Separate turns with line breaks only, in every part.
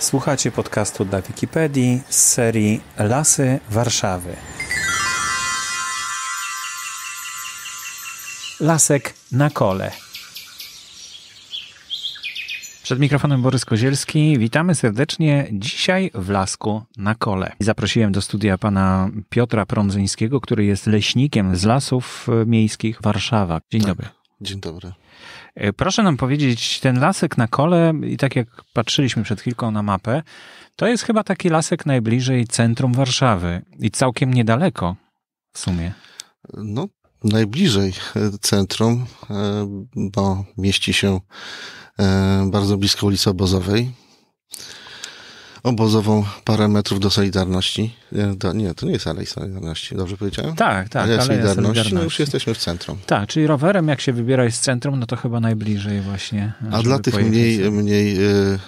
Słuchacie podcastu dla Wikipedii z serii Lasy Warszawy. Lasek na kole. Przed mikrofonem Borys Kozielski. Witamy serdecznie dzisiaj w Lasku na Kole. Zaprosiłem do studia pana Piotra Prądzyńskiego, który jest leśnikiem z Lasów Miejskich Warszawa. Dzień tak. dobry. Dzień dobry. E, proszę nam powiedzieć, ten lasek na kole, i tak jak patrzyliśmy przed chwilką na mapę, to jest chyba taki lasek najbliżej centrum Warszawy i całkiem niedaleko
w sumie. No, najbliżej centrum, e, bo mieści się e, bardzo blisko ulicy Obozowej obozową parę metrów do Solidarności. nie, to nie jest Alej Solidarności, dobrze powiedziałem? Tak, tak. Solidarności, Solidarności. No już jesteśmy w centrum.
Tak, czyli rowerem jak się wybierać z centrum, no to chyba najbliżej właśnie. A dla tych
mniej, mniej y,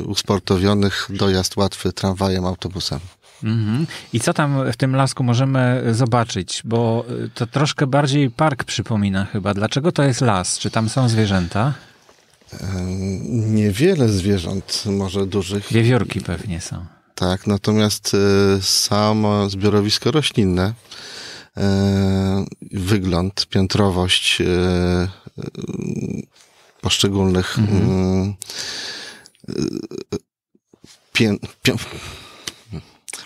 y, usportowionych dojazd łatwy tramwajem, autobusem.
Mhm. I co tam w tym lasku możemy zobaczyć? Bo e, to troszkę bardziej park przypomina chyba. Dlaczego to jest las? Czy tam są zwierzęta? Niewiele zwierząt, może dużych. Wiewiórki pewnie są.
Tak, natomiast e, samo zbiorowisko roślinne, e, wygląd, piętrowość e, poszczególnych mhm. pię, pię,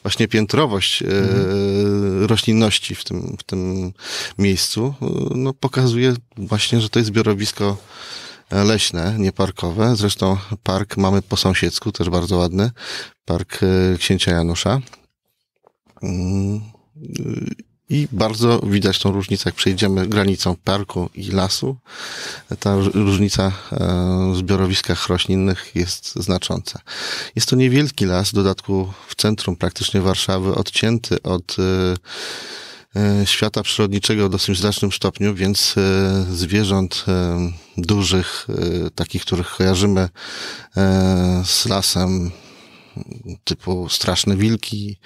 właśnie piętrowość mhm. roślinności w tym, w tym miejscu no, pokazuje właśnie, że to jest zbiorowisko leśne, nie parkowe. Zresztą park mamy po sąsiedzku, też bardzo ładny. Park e, księcia Janusza. Mm, I bardzo widać tą różnicę, jak przejdziemy granicą parku i lasu. Ta różnica w e, zbiorowiskach roślinnych jest znacząca. Jest to niewielki las, w dodatku w centrum praktycznie Warszawy, odcięty od e, E, świata przyrodniczego w dosyć znacznym stopniu, więc e, zwierząt e, dużych, takich, których kojarzymy z lasem, typu straszne wilki,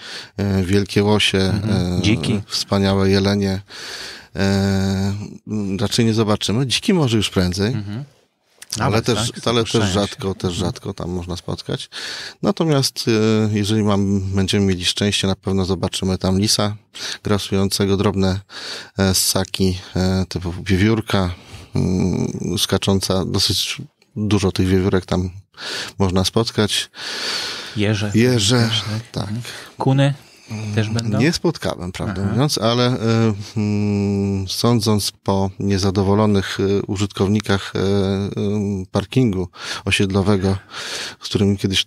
wielkie łosie, mhm. dziki, wspaniałe jelenie, raczej nie zobaczymy. Dziki może już prędzej. Mhm. No ale też, tak? ale też rzadko, też rzadko tam można spotkać. Natomiast y, jeżeli mam, będziemy mieli szczęście, na pewno zobaczymy tam lisa grasującego, drobne e, ssaki e, typu wiewiórka, mm, skacząca, dosyć dużo tych wiewiórek tam można spotkać. Jeże. Jeże, tak. tak. Mhm. Kuny też mm, będą? Nie spotkałem, prawdę Aha. mówiąc, ale y, sądząc po niezadowolonych e, użytkownikach e, parkingu osiedlowego, z którymi kiedyś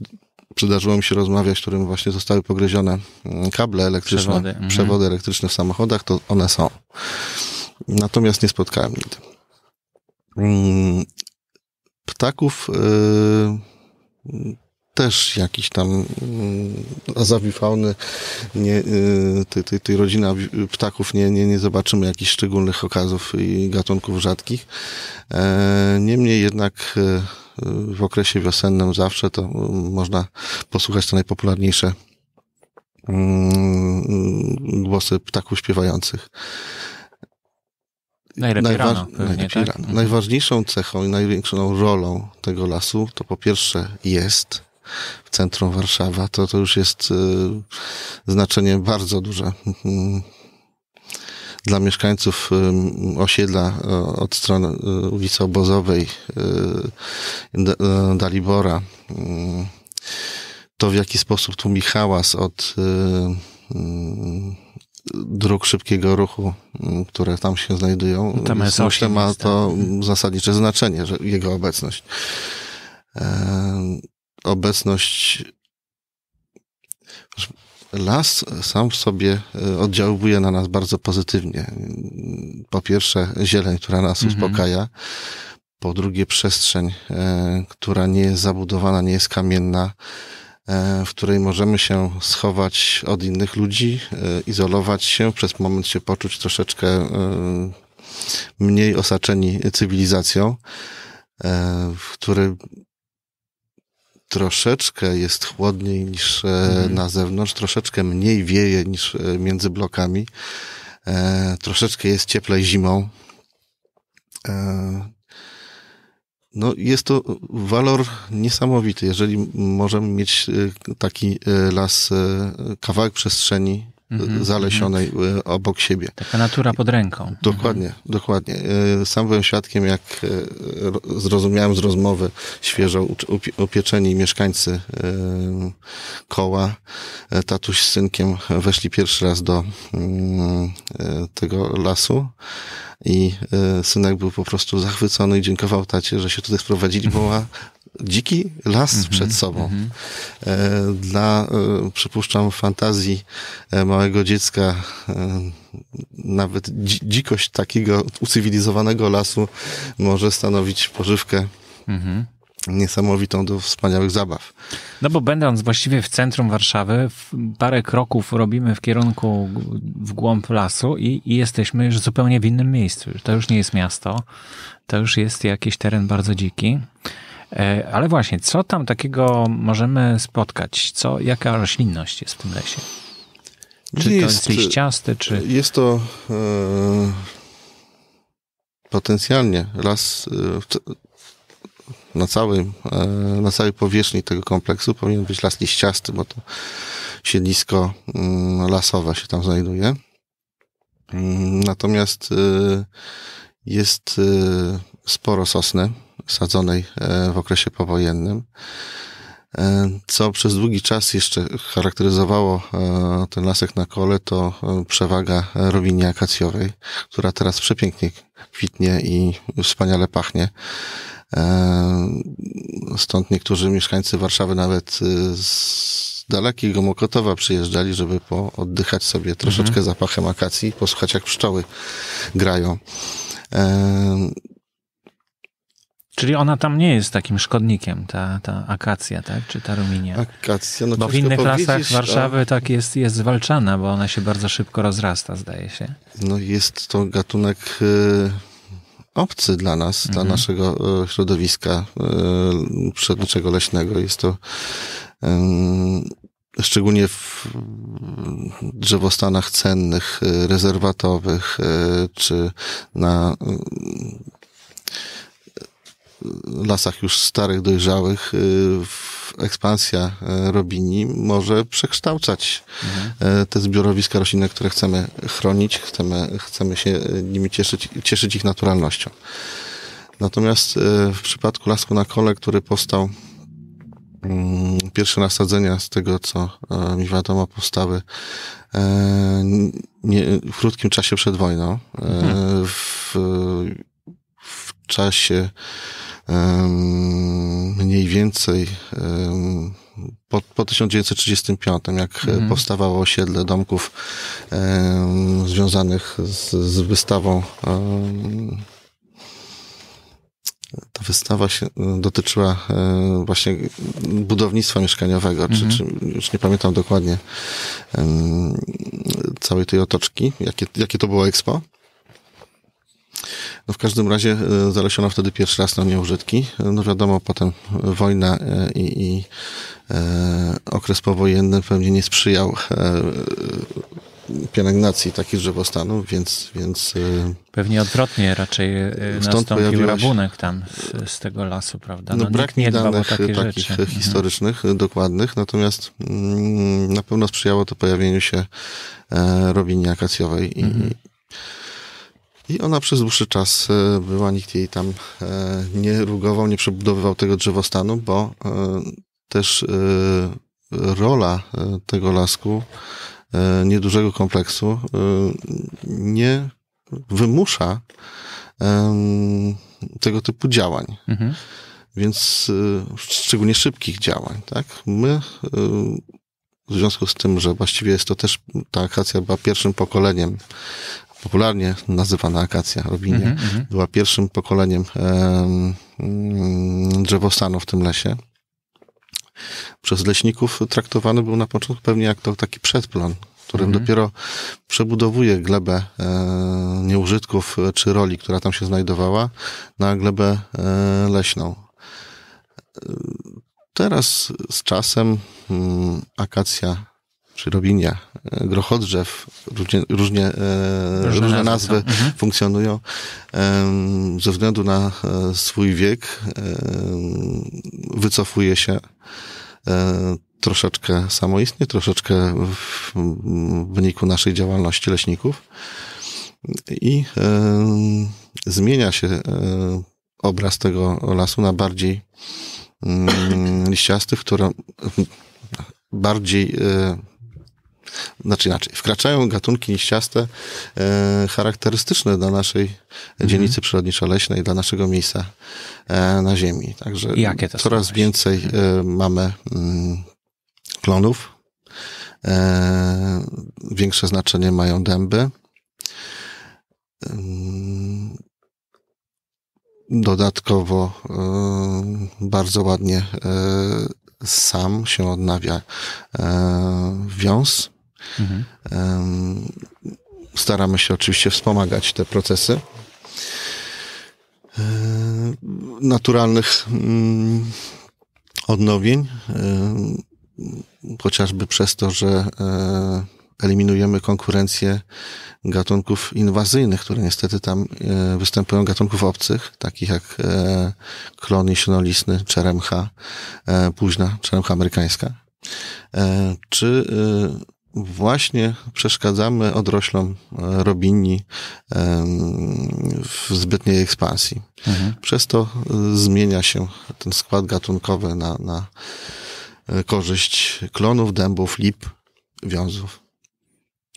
przydarzyło mi się rozmawiać, którym właśnie zostały pogryzione mm, kable elektryczne, przewody, mhm. przewody elektryczne w samochodach, to one są. Natomiast nie spotkałem nigdy. Ptaków. Yy, też jakiś tam mm, azawi fauny, nie, tej, y, tej, tej rodziny ptaków nie, nie, nie zobaczymy jakichś szczególnych okazów i gatunków rzadkich. E, niemniej jednak e, w okresie wiosennym zawsze to mm, można posłuchać te najpopularniejsze mm, głosy ptaków śpiewających. Najlepiej rano, pewnie, najlepiej tak? rano. Mhm. Najważniejszą cechą i największą rolą tego lasu to po pierwsze jest w centrum Warszawa, to to już jest y, znaczenie bardzo duże mm, dla mieszkańców y, osiedla y, od strony ulicy Obozowej, Dalibora, to w jaki sposób tłumi hałas od dróg szybkiego ruchu, które tam się znajdują, no tam jest myślę ma tak. to zasadnicze znaczenie, że jego obecność. E, obecność las sam w sobie e, oddziałuje na nas bardzo pozytywnie. Po pierwsze, zieleń, która nas mhm. uspokaja. Po drugie, przestrzeń, e, która nie jest zabudowana, nie jest kamienna, e, w której możemy się schować od innych ludzi, izolować się, przez moment się poczuć troszeczkę mniej osaczeni cywilizacją, w którym troszeczkę jest chłodniej niż e, mhm. na zewnątrz, troszeczkę mniej wieje niż e, między blokami, e, troszeczkę jest cieplej zimą. E, no, jest to walor niesamowity. Jeżeli możemy mieć e, taki las, kawałek przestrzeni Mhm, zalesionej mhm. Y, obok siebie.
Taka natura pod ręką. Dokładnie,
mhm. dokładnie. Y, sam byłem świadkiem, jak y, zrozumiałem z rozmowy świeżo upieczeni mieszkańcy koła, e, tatuś z synkiem weszli pierwszy raz do mm, tego lasu i synek był po prostu zachwycony i dziękował tacie, że się tutaj sprowadzili, bo ma dziki las mm -hmm, przed sobą. Mm -hmm. Dla, e, przypuszczam, fantazji e, małego dziecka nawet dzikość takiego ucywilizowanego lasu może stanowić pożywkę mm -hmm niesamowitą do wspaniałych zabaw.
No bo będąc właściwie w centrum Warszawy, parę kroków robimy w kierunku w głąb lasu i, i, jesteśmy już zupełnie w innym miejscu. To już nie jest miasto, to już jest jakiś teren bardzo dziki. E, ale właśnie, co tam takiego możemy spotkać? Co, jaka roślinność jest w tym lesie? Czy to jest liściasty, czy... Jest
to e, potencjalnie las e, na, całym, e, na całej powierzchni tego kompleksu powinien być las liściasty, bo to siedlisko mm, lasowe się tam znajduje. Mm, natomiast e, jest e, sporo sosny, sadzonej e, w okresie powojennym, e, co przez długi czas jeszcze charakteryzowało e, ten lasek na kole, to przewaga rowinie akacjowej, która teraz przepięknie kwitnie i wspaniale pachnie. Stąd niektórzy mieszkańcy Warszawy nawet z dalekiego Mokotowa przyjeżdżali, żeby pooddychać sobie troszeczkę mhm. zapachem akacji, posłuchać jak pszczoły grają.
Czyli ona tam nie jest takim szkodnikiem, ta, ta akacja, tak? Czy ta ruminia. Akacja, no Bo w innych lasach Warszawy a... tak jest, jest zwalczana, bo ona się bardzo szybko rozrasta, zdaje się.
No jest to gatunek y, obcy dla nas, mhm. dla naszego e, środowiska y, e, przyrodniczego leśnego. Jest to y, szczególnie w drzewostanach cennych, rezerwatowych, czy na lasach już starych, dojrzałych y, ekspansja e, robini może przekształcać mhm. E, te zbiorowiska roślinne, które chcemy chronić, chcemy, chcemy się e, nimi cieszyć, cieszyć ich naturalnością. Natomiast w przypadku lasku na kole, który powstał mm, pierwsze nasadzenia z tego, co mi wiadomo, powstały w krótkim czasie przed wojną. Mhm. W, w czasie mniej więcej po, po 1935, jak e, mhm. powstawało osiedle domków związanych z, z wystawą. Ta wystawa się e, dotyczyła e, właśnie budownictwa mieszkaniowego, mhm. czy, czy już nie pamiętam dokładnie całej tej otoczki, jakie, jakie to było Expo. No w każdym razie e, zalesiono wtedy pierwszy raz na nieużytki. No wiadomo, potem e, wojna e, i, i okres powojenny pewnie nie sprzyjał pielęgnacji takich drzewostanów, więc... więc
Pewnie odwrotnie raczej nastąpił rabunek tam z, z, tego lasu, prawda? No, no brak nie danych takich rzeczy. Mhm. historycznych,
mhm. dokładnych, natomiast mm, na pewno sprzyjało to pojawieniu się e, kacjowej. akacjowej i, mhm. I ona przez dłuższy czas e, była, nikt jej tam e, nie rugował, nie przebudowywał tego drzewostanu, bo e, też rola tego lasku, niedużego kompleksu, nie wymusza tego typu działań. Mhm. Więc szczególnie szybkich działań, tak? My w związku z tym, że właściwie jest to też, ta akacja była pierwszym pokoleniem popularnie nazywana akacja robinie, mm -hmm. była pierwszym pokoleniem mm, drzewostanu w tym lesie. Przez leśników traktowany był na początku pewnie jak to taki przedplon, którym mm -hmm. dopiero przebudowuje glebę e, nieużytków czy roli, która tam się znajdowała, na glebę e, leśną. E, teraz z czasem mm, akacja przy robinia, e, Grochodrzew, różnie, różnie, e, różne, różne nazwy tak. mhm. funkcjonują. Ze względu na e, swój wiek wycofuje się troszeczkę samoistnie, troszeczkę w wyniku naszej działalności leśników i zmienia się obraz tego lasu na bardziej liściastych, które bardziej znaczy inaczej, wkraczają gatunki liściaste e, charakterystyczne dla naszej mhm. dzielnicy przyrodniczo-leśnej, dla naszego miejsca e, na Ziemi. Także coraz więcej e, mamy mm, klonów, e, większe znaczenie mają dęby. E, dodatkowo e, bardzo ładnie sam się odnawia wiąz Mhm. Staramy się oczywiście wspomagać te procesy. Naturalnych mm, odnowień, chociażby przez to, że e, eliminujemy konkurencję gatunków inwazyjnych, które niestety tam e, występują, gatunków obcych, takich jak e, klon jesionolisny, czeremcha, późna czeremcha amerykańska, czy właśnie przeszkadzamy odroślom e, robini w zbytniej ekspansji. Mhm. Przez to e, zmienia się ten skład gatunkowy na, na e, korzyść
klonów, dębów, lip, wiązów.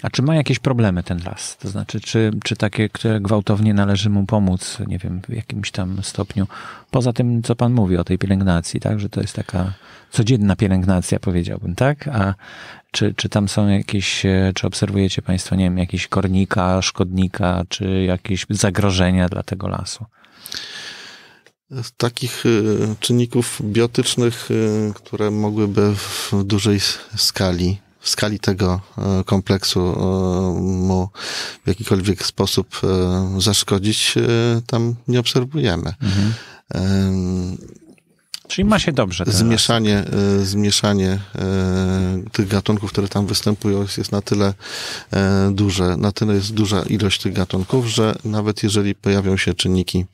A czy ma jakieś problemy ten las? To znaczy, czy, czy takie, które gwałtownie należy mu pomóc, nie wiem, w jakimś tam stopniu? Poza tym, co pan mówi o tej pielęgnacji, tak? Że to jest taka codzienna pielęgnacja, powiedziałbym, tak? A czy, czy tam są jakieś, e, czy obserwujecie państwo, nie wiem, jakieś kornika, szkodnika, czy jakieś zagrożenia dla tego lasu?
Takich e, czynników biotycznych, e, które mogłyby w dużej skali w skali tego e, kompleksu e, mu w jakikolwiek sposób e, zaszkodzić, tam nie obserwujemy. Mhm. Czyli ma się dobrze. Teraz. Zmieszanie, e, zmieszanie e, tych gatunków, które tam występują, jest na tyle e, duże, na tyle jest duża ilość tych gatunków, że nawet jeżeli pojawią się czynniki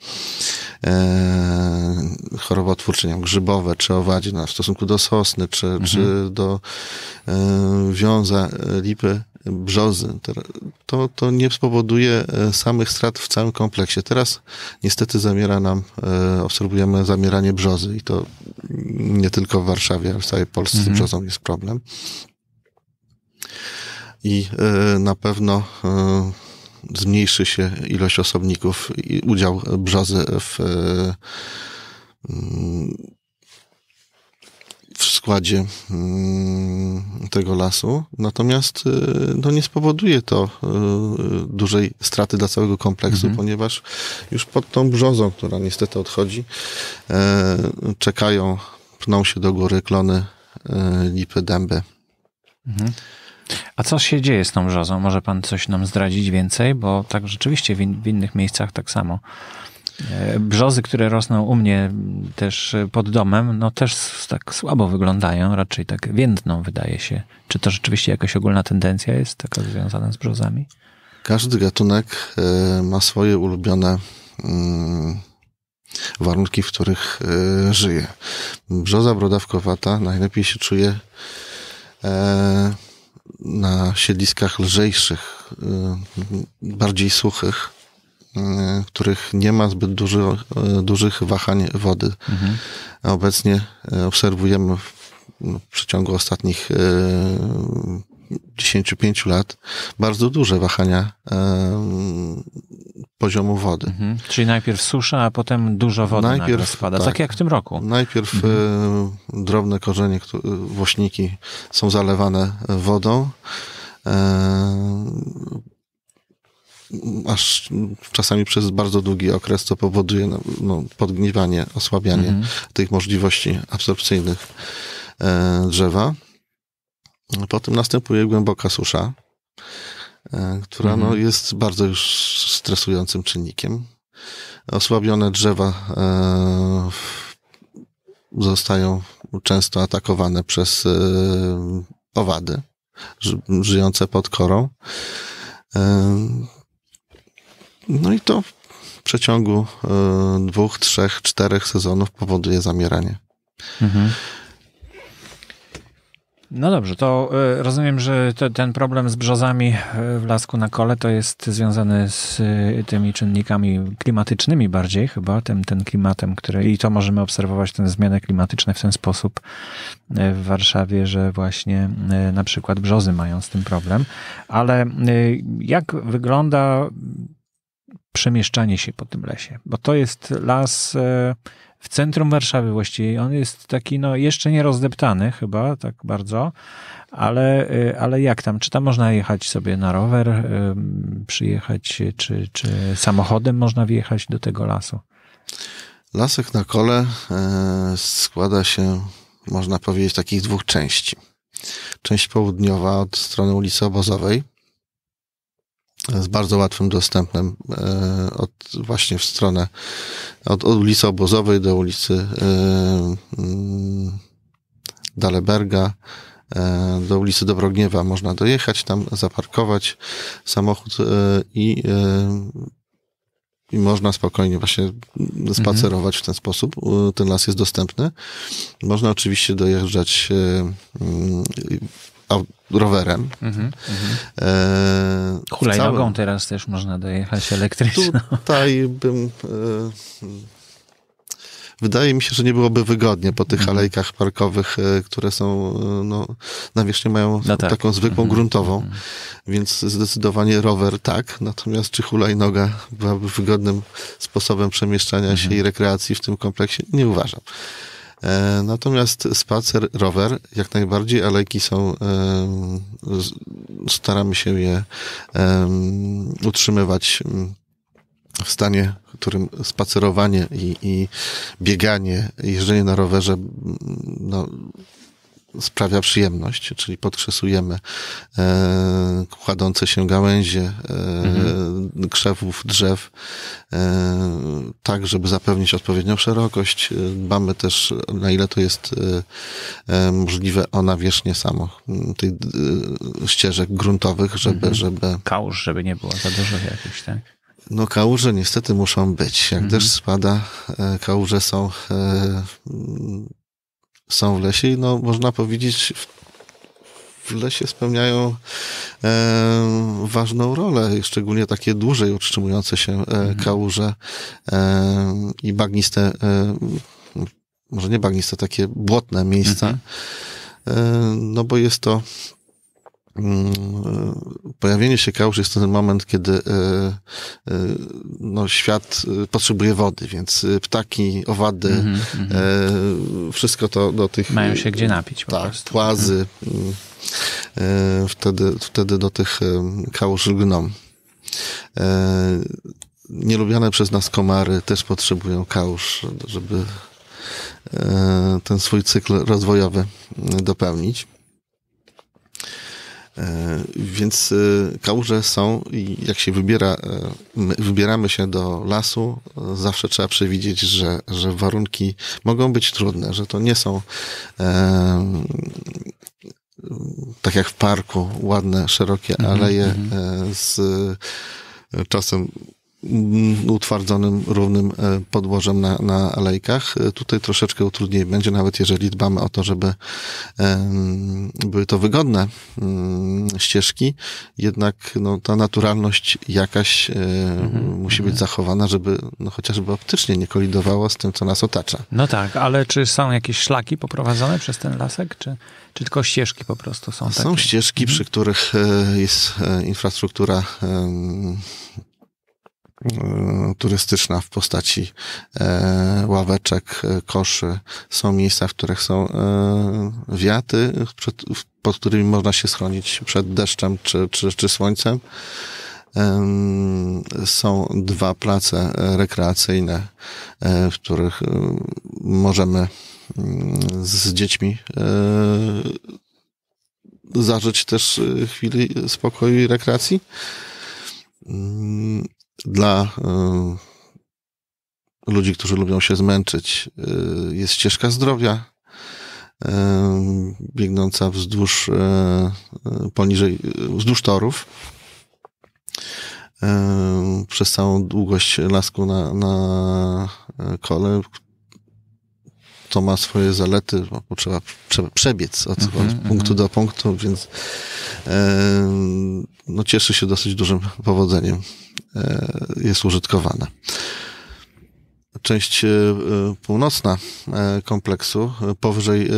chorobotwórcze, nie, grzybowe czy owadzie no, w stosunku do sosny, czy, mhm. czy do wiąza, lipy, brzozy, to, to nie spowoduje e, samych strat w całym kompleksie. Teraz niestety zamiera nam, e, obserwujemy zamieranie brzozy i to nie tylko w Warszawie, ale w całej Polsce mhm. z brzozą jest problem. I e, na pewno zmniejszy się ilość osobników i udział brzozy w składzie mm, tego lasu, natomiast y, no, nie spowoduje to y, y, dużej straty dla całego kompleksu, mhm. ponieważ już pod tą brzozą, która niestety odchodzi, e, czekają, pną się do góry klony e, lipy dęby.
Mhm. A co się dzieje z tą brzozą? Może pan coś nam zdradzić więcej? Bo tak rzeczywiście w, in w innych miejscach tak samo E, brzozy, które rosną u mnie też e, pod domem, no też tak słabo wyglądają, raczej tak więdną wydaje się. Czy to rzeczywiście jakaś ogólna tendencja jest taka związana z brzozami? Każdy
gatunek e, ma swoje ulubione mm, warunki, w których żyje. Brzoza brodawkowata najlepiej się czuje na siedliskach lżejszych, bardziej suchych, Y, których nie ma zbyt duży, y, dużych wahań wody. Mhm. Obecnie y, obserwujemy no, w przeciągu ostatnich dziesięciu pięciu lat bardzo duże wahania poziomu wody.
Mhm. Czyli najpierw susza, a potem dużo wody najpierw, spada, tak, tak,
jak w tym roku. Najpierw mhm. drobne korzenie, włośniki są zalewane wodą aż czasami przez bardzo długi okres, co powoduje no, no podgniewanie, osłabianie mhm. tych możliwości absorpcyjnych e, drzewa. Potem następuje głęboka susza, e, która no, mhm. jest bardzo już stresującym czynnikiem. Osłabione drzewa e, zostają często atakowane przez owady żyjące pod korą. No i to w przeciągu e, dwóch, trzech, czterech sezonów powoduje zamieranie. Mhm.
No dobrze, to e, rozumiem, że te, ten problem z brzozami e, w lasku na kole to jest związany z tymi czynnikami klimatycznymi bardziej chyba, tym, tym klimatem, który i to możemy obserwować, te zmiany klimatyczne w ten sposób w Warszawie, że właśnie na przykład brzozy mają z tym problem. Ale jak wygląda przemieszczanie się po tym lesie, bo to jest las e, w centrum Warszawy właściwie. On jest taki, no, jeszcze nie rozdeptany chyba tak bardzo, ale, e, ale jak tam? Czy tam można jechać sobie na rower, e, przyjechać, czy, czy samochodem można wjechać do tego lasu? Lasek na
kole składa się, można powiedzieć, takich dwóch części. Część południowa od strony ulicy Obozowej, z bardzo łatwym dostępem e, od, właśnie w stronę od, od ulicy Obozowej do ulicy e, mm, Daleberga e, do ulicy Dobrogniewa można dojechać, tam zaparkować samochód i, i można spokojnie właśnie spacerować w ten sposób. Ten las jest dostępny. Można oczywiście dojeżdżać mm, rowerem. Mhm, e, całym...
teraz też można dojechać elektryczną. Tutaj bym... E,
wydaje mi się, że nie byłoby wygodnie po tych mhm. alejkach parkowych, e, które są, e, no, nawierzchnię mają no tak. taką zwykłą, mhm. gruntową, mhm. więc zdecydowanie rower tak, natomiast czy hulajnoga byłaby wygodnym sposobem przemieszczania mhm. się i rekreacji w tym kompleksie? Nie uważam. E, natomiast spacer, rower, jak najbardziej, alejki są, e, staramy się je e, utrzymywać mm, w stanie, w którym spacerowanie i, i bieganie, jeżdżenie na rowerze mm, no, sprawia przyjemność, czyli podkrzesujemy e, kładące się gałęzie e, mhm. krzewów, drzew, e, tak, żeby zapewnić odpowiednią szerokość. E, dbamy też, na ile to jest e, e możliwe, o nawierzchnię samo tych e, ścieżek gruntowych, żeby, mhm. żeby... Kałuż, żeby nie było za dużo jakichś, tak? No kałuże niestety muszą być. Jak mhm. deszcz spada, kałuże są są w lesie i no, można powiedzieć, w lesie spełniają e, ważną rolę, szczególnie takie dłużej utrzymujące się e, mhm. kałuże e, i bagniste, e, może nie bagniste, takie błotne miejsca, mhm. E, no bo jest to Mm, e, pojawienie się kałuż jest ten moment, kiedy e, e, no, świat potrzebuje wody, więc ptaki, owady, mm -hmm, wszystko to do tych... Mają się gdzie napić po tak, prostu. płazy. Mm. Wtedy, wtedy do tych kałuż lgną. Nielubiane przez nas komary też potrzebują kałuż, żeby ten swój cykl rozwojowy mm, dopełnić. E, więc e, kałuże są i jak się wybiera, e, wybieramy się do lasu, zawsze trzeba przewidzieć, że, że warunki mogą być trudne, że to nie są tak jak w parku, ładne, szerokie mhm, aleje mhm. z czasem Mm, utwardzonym, równym e, podłożem na, na alejkach. E, tutaj troszeczkę utrudniej będzie, nawet jeżeli dbamy o to, żeby e, mm, były to wygodne mm, ścieżki, jednak no, ta naturalność jakaś mhm, musi mhm. być zachowana, żeby no, chociażby optycznie nie kolidowało z tym, co nas otacza.
No tak, ale czy są jakieś szlaki poprowadzone przez ten lasek, czy, czy tylko ścieżki po prostu są? Są ścieżki, mhm. przy
których jest infrastruktura E, turystyczna w postaci e, ławeczek, e, koszy. Są miejsca, w których są wiaty, pod którymi można się schronić przed deszczem czy, czy, czy słońcem. Są dwa place rekreacyjne, w których możemy mm, z dziećmi zażyć też chwili spokoju i rekreacji. Mm, dla e, ludzi, którzy lubią się zmęczyć, e, jest ścieżka zdrowia e, biegnąca wzdłuż poniżej, wzdłuż torów przez całą długość lasku na, na kole, to ma swoje zalety, bo trzeba przebiec od, mm-hmm, punktu mm-hmm. do punktu, więc e, no, cieszy się dosyć dużym powodzeniem. E, jest użytkowana. Część e, północna e, kompleksu, e, powyżej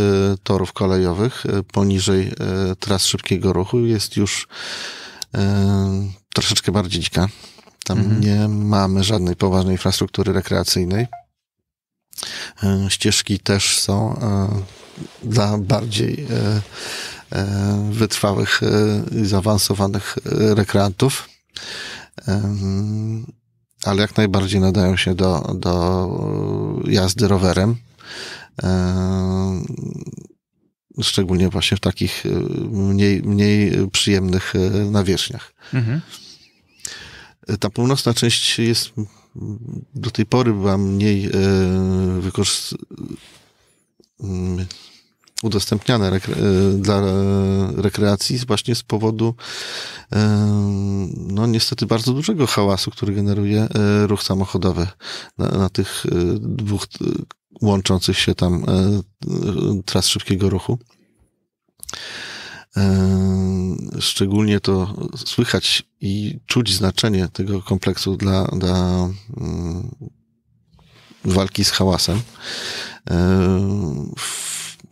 torów kolejowych, poniżej tras szybkiego ruchu, jest już troszeczkę bardziej dzika. Tam mhm. nie mamy żadnej poważnej infrastruktury rekreacyjnej. E, ścieżki też są e, dla bardziej e, wytrwałych i zaawansowanych rekreantów ale jak najbardziej nadają się do, do jazdy rowerem. Szczególnie właśnie w takich mniej, mniej przyjemnych nawierzchniach. Mhm. Ta północna część jest do tej pory była mniej e, mm, udostępniana udostępniane rekre e, dla rekreacji właśnie z powodu e, no niestety bardzo dużego hałasu, który generuje ruch samochodowy na, na tych dwóch łączących się tam tras szybkiego ruchu. E, szczególnie to słychać i czuć znaczenie tego kompleksu dla, dla mm, walki z hałasem. E,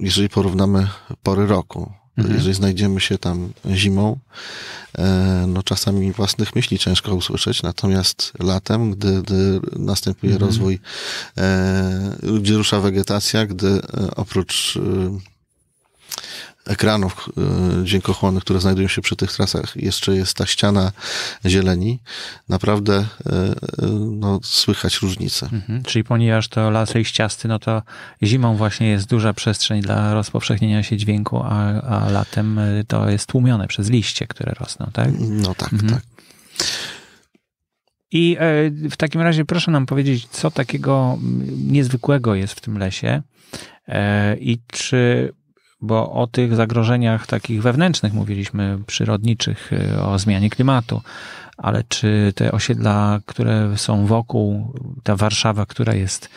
jeżeli porównamy pory roku, mhm. jeżeli znajdziemy się tam zimą, e, no czasami własnych myśli ciężko usłyszeć, natomiast latem, gdy, gdy następuje mhm. rozwój, gdzie rusza wegetacja, gdy oprócz ekranów e, dźwiękochłonnych, które znajdują się przy tych trasach, jeszcze jest ta ściana zieleni, naprawdę e, e, no, słychać różnicę.
Mhm. Czyli ponieważ to lasy iściasty, no to zimą właśnie jest duża przestrzeń dla rozpowszechnienia się dźwięku, a, a latem to jest tłumione przez liście, które rosną, tak? No tak, mhm. tak. I w takim razie proszę nam powiedzieć, co takiego mm, niezwykłego jest w tym lesie i czy bo o tych zagrożeniach takich wewnętrznych mówiliśmy, przyrodniczych, y, o zmianie klimatu, ale czy te osiedla, które są wokół, ta Warszawa, która jest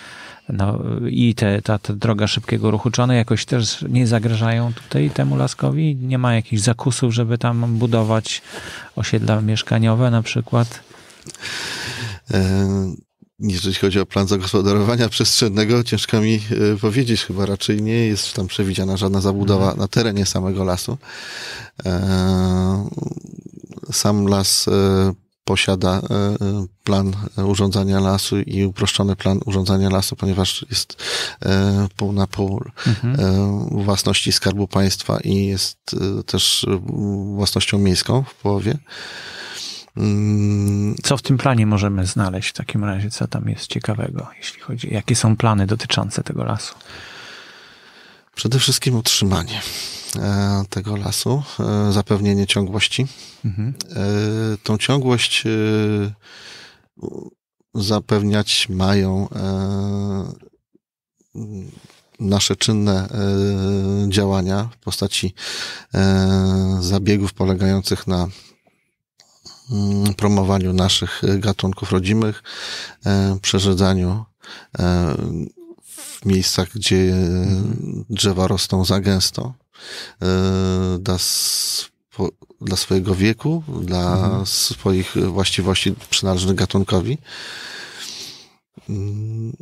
no, i te, ta, ta droga szybkiego ruchu, czy one jakoś też nie zagrażają tutaj temu laskowi? Nie ma jakichś zakusów, żeby tam budować osiedla mieszkaniowe na przykład?
E, jeżeli chodzi o plan zagospodarowania przestrzennego, ciężko mi e, powiedzieć, chyba raczej nie jest tam przewidziana żadna zabudowa mhm. na terenie samego lasu. E, sam las e, posiada plan urządzania lasu i uproszczony plan urządzania lasu, ponieważ jest pół na pół mhm. własności Skarbu Państwa i jest
też własnością miejską w połowie. Mm. Co w tym planie możemy znaleźć w takim razie? Co tam jest ciekawego, jeśli chodzi? Jakie są plany dotyczące tego lasu? Przede wszystkim utrzymanie e, tego
lasu, e, zapewnienie ciągłości. Mhm. E, tą ciągłość zapewniać mają nasze czynne działania w postaci zabiegów polegających na Mm, promowaniu naszych y, gatunków rodzimych, e, przerzedzaniu e, w miejscach, gdzie e, drzewa rosną za gęsto. Dla, spo, dla swojego wieku, dla mhm. swoich właściwości przynależnych gatunkowi. Mm,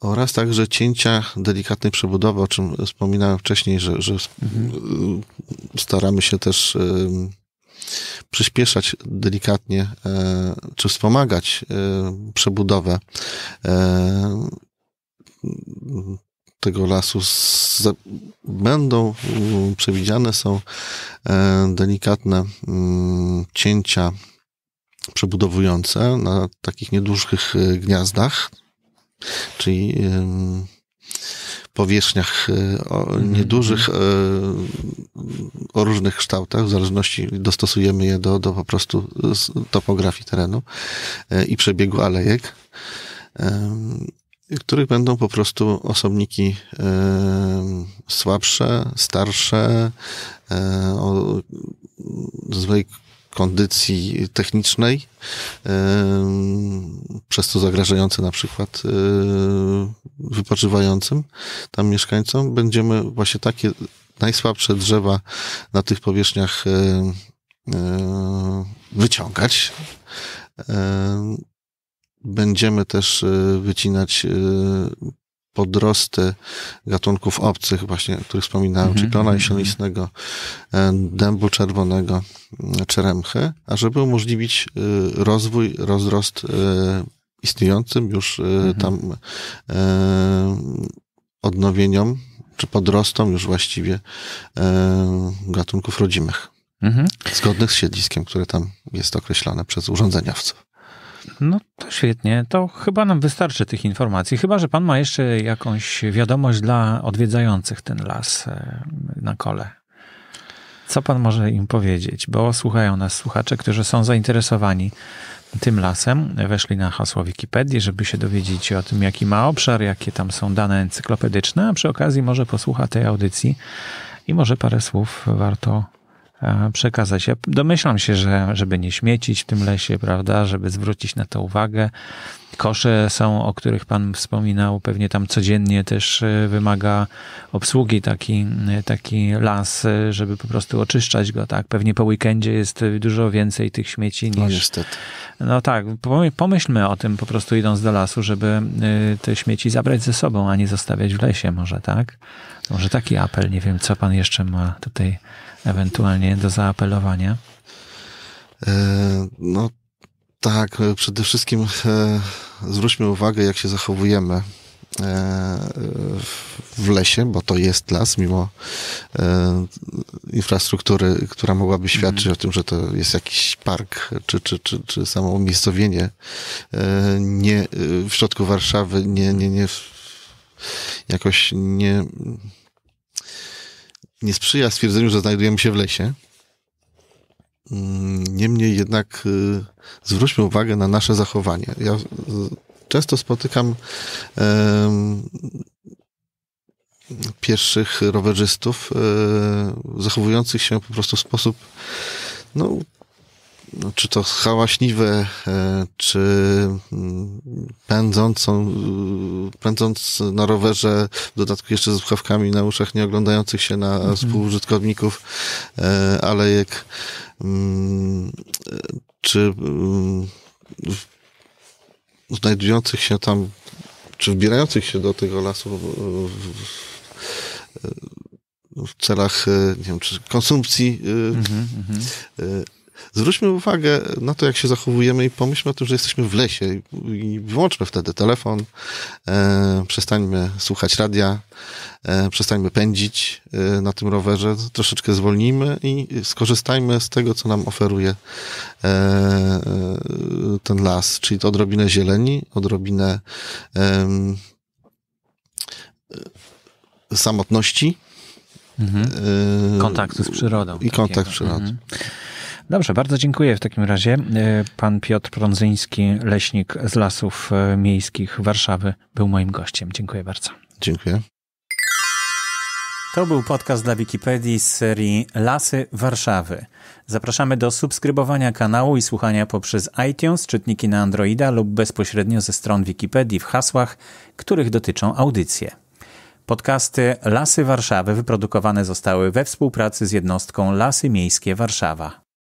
oraz także cięcia delikatnej przebudowy, o czym wspominałem wcześniej, że, że mhm. Y, staramy się też przyspieszać delikatnie e, czy wspomagać e, przebudowę e, tego lasu będą mm, przewidziane są delikatne mm, cięcia przebudowujące na takich niedużych gniazdach, czyli powierzchniach e, o, niedużych, mhm. e, o różnych kształtach, w zależności dostosujemy je do, do po prostu topografii terenu e, i przebiegu alejek których będą po prostu osobniki słabsze, starsze, o złej kondycji technicznej, przez to zagrażające na przykład e, wypoczywającym tam mieszkańcom, będziemy właśnie takie najsłabsze drzewa na tych powierzchniach e, e, wyciągać. Będziemy też wycinać podrosty gatunków obcych, właśnie, o których wspominałem, mm -hmm. czyli klona mhm. jesionistego, e, dębu czerwonego, e, czeremchy, a żeby umożliwić e, rozwój, rozrost istniejącym już mm -hmm. tam odnowieniom, czy podrostom już właściwie gatunków rodzimych. Mhm. Zgodnych z siedliskiem, które tam jest określane przez urządzeniowców.
No to świetnie. To chyba nam wystarczy tych informacji. Chyba, że pan ma jeszcze jakąś wiadomość dla odwiedzających ten las e, na kole. Co pan może im powiedzieć? Bo słuchają nas słuchacze, którzy są zainteresowani tym lasem. Weszli na hasło Wikipedii, żeby się dowiedzieć o tym, jaki ma obszar, jakie tam są dane encyklopedyczne, a przy okazji może posłucha tej audycji i może parę słów warto E, przekazać. Ja domyślam się, że żeby nie śmiecić w tym lesie, prawda, żeby zwrócić na to uwagę. Kosze są, o których Pan wspominał, pewnie tam codziennie też e, wymaga obsługi taki, e, taki las, żeby po prostu oczyszczać go, tak? Pewnie po weekendzie jest dużo więcej tych śmieci no, niż... No niestety. No tak, pomyślmy o tym po prostu idąc do lasu, żeby te śmieci zabrać ze sobą, a nie zostawiać w lesie może, tak? Może taki apel, nie wiem, co Pan jeszcze ma tutaj ewentualnie do zaapelowania? E, no tak,
przede wszystkim e, zwróćmy uwagę, jak się zachowujemy e, w lesie, bo to jest las, mimo infrastruktury, która mogłaby mhm. świadczyć o tym, że to jest jakiś park, czy, czy, czy, czy samo umiejscowienie nie, w środku Warszawy, nie, nie, nie, jakoś nie nie sprzyja stwierdzeniu, że znajdujemy się w lesie. Mm, niemniej jednak y, zwróćmy uwagę na nasze zachowanie. Ja y, często spotykam pierwszych rowerzystów y, zachowujących się po prostu w sposób no, no, czy to hałaśliwe, e, czy mm, pędzącą, e, pędząc na rowerze, w dodatku jeszcze z słuchawkami na uszach, nie oglądających się na mhm. współużytkowników e, alejek, mm, czy mm, znajdujących się tam, czy wbierających się do tego lasu w celach, nie wiem, czy konsumpcji. Mhm, y- y- zwróćmy uwagę na to, jak się zachowujemy i pomyślmy o tym, że jesteśmy w lesie i wyłączmy wtedy telefon, e, przestańmy słuchać radia, e, przestańmy pędzić e, na tym rowerze, troszeczkę zwolnijmy i skorzystajmy z tego, co nam oferuje e, e ten las, czyli odrobinę zieleni, odrobinę e,
samotności. Mhm. E, Kontaktu z przyrodą. I takiego. kontakt z przyrodą. Mhm. Dobrze, bardzo dziękuję w takim razie. E, pan Piotr Prądzyński, leśnik z Lasów e, Miejskich Warszawy, był moim gościem. Dziękuję bardzo. Dziękuję. To był podcast dla Wikipedii z serii Lasy Warszawy. Zapraszamy do subskrybowania kanału i słuchania poprzez iTunes, czytniki na Androida lub bezpośrednio ze stron Wikipedii w hasłach, których dotyczą audycje. Podcasty Lasy Warszawy wyprodukowane zostały we współpracy z jednostką Lasy Miejskie Warszawa.